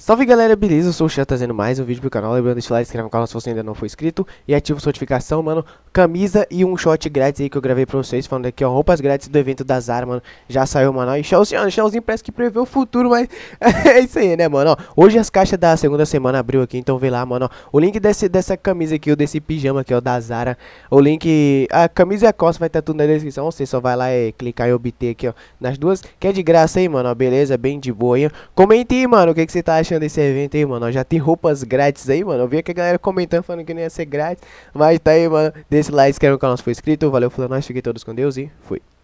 Salve galera, beleza? Eu sou o Xan trazendo mais um vídeo pro canal. Lembrando de lá, inscreve no canal se você ainda não for inscrito. E ativa a notificação, mano. Camisa e um shot grátis aí que eu gravei pra vocês. Falando aqui, ó, roupas grátis do evento da Zara, mano. Já saiu, mano. e Shellzinho, Shellzinho parece que prevê o futuro, mas é isso aí, né, mano? Ó, hoje as caixas da segunda semana abriu aqui, então vê lá, mano. Ó, o link desse, dessa camisa aqui, ou desse pijama aqui, ó, da Zara. O link, a camisa e a costa vai estar tá tudo na descrição. Você só vai lá e clicar e obter aqui, ó, nas duas. Que é de graça aí, mano. Ó, beleza, bem de boa aí. Comente aí, mano, o que, que você tá achando achando esse evento aí, mano? Já tem roupas grátis aí, mano. Eu vi que a galera comentando falando que não ia ser grátis. Mas tá aí, mano. Deixa o like, inscreve no canal se for inscrito. Valeu, nós fiquem todos com Deus e fui.